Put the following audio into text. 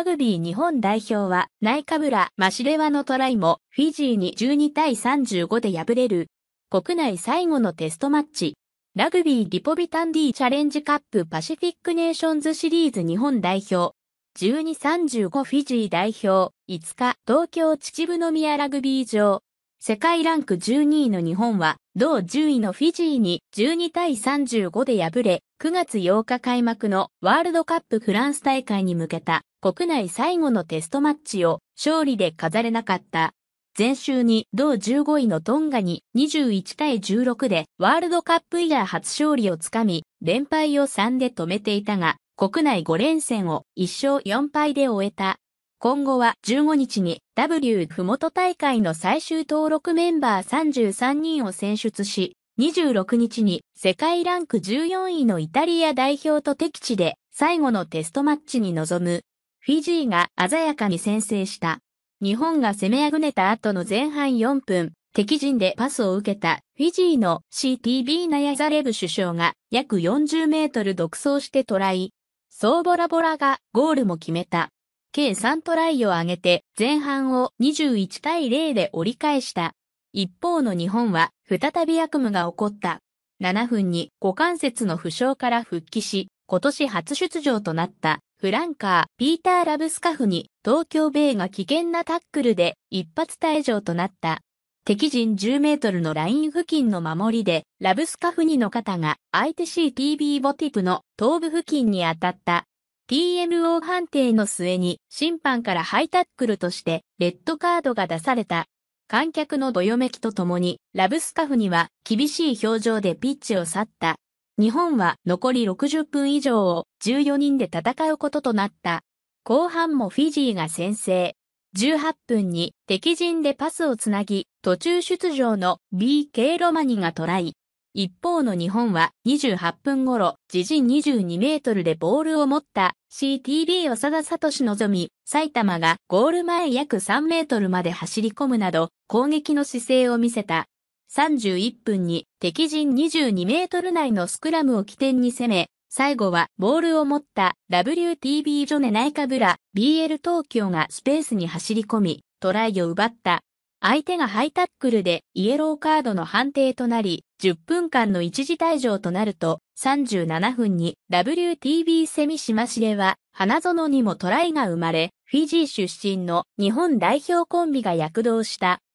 ラグビー日本代表は、ナイカブラ・マシレワのトライも、フィジーに12対35で敗れる。国内最後のテストマッチ。ラグビー・リポビタン D チャレンジカップパシフィックネーションズシリーズ日本代表。1235フィジー代表、5日、東京秩父宮ラグビー場。世界ランク12位の日本は、同10位のフィジーに12対35で敗れ、9月8日開幕のワールドカップフランス大会に向けた国内最後のテストマッチを勝利で飾れなかった。前週に同15位のトンガに21対16でワールドカップイヤー初勝利をつかみ、連敗を3で止めていたが、国内5連戦を1勝4敗で終えた。今後は15日に W ふもと大会の最終登録メンバー33人を選出し、26日に世界ランク14位のイタリア代表と敵地で最後のテストマッチに臨む。フィジーが鮮やかに先制した。日本が攻めあぐねた後の前半4分、敵陣でパスを受けたフィジーの CTB ナヤザレブ首相が約40メートル独走してトライ。ソーボラボラがゴールも決めた。計3トライを挙げて前半を21対0で折り返した。一方の日本は再び悪夢が起こった。7分に股関節の負傷から復帰し、今年初出場となったフランカー、ピーター・ラブスカフに、東京米が危険なタックルで一発退場となった。敵陣10メートルのライン付近の守りで、ラブスカフニの肩が相手 CTB ボティプの頭部付近に当たった。TMO 判定の末に審判からハイタックルとしてレッドカードが出された。観客のどよめきとともに、ラブスカフニは厳しい表情でピッチを去った。日本は残り60分以上を14人で戦うこととなった。後半もフィジーが先制。18分に敵陣でパスをつなぎ、途中出場の BK ロマニがトライ。一方の日本は28分頃、自陣22メートルでボールを持った CTB 長田聡のぞみ、埼玉がゴール前約3メートルまで走り込むなど攻撃の姿勢を見せた。31分に敵陣22メートル内のスクラムを起点に攻め、最後はボールを持った WTB ジョネナイカブラ BL 東京がスペースに走り込み、トライを奪った。相手がハイタックルでイエローカードの判定となり、10分間の一時退場となると、37分に WTB セミシマシレは、花園にもトライが生まれ、フィジー出身の日本代表コンビが躍動した。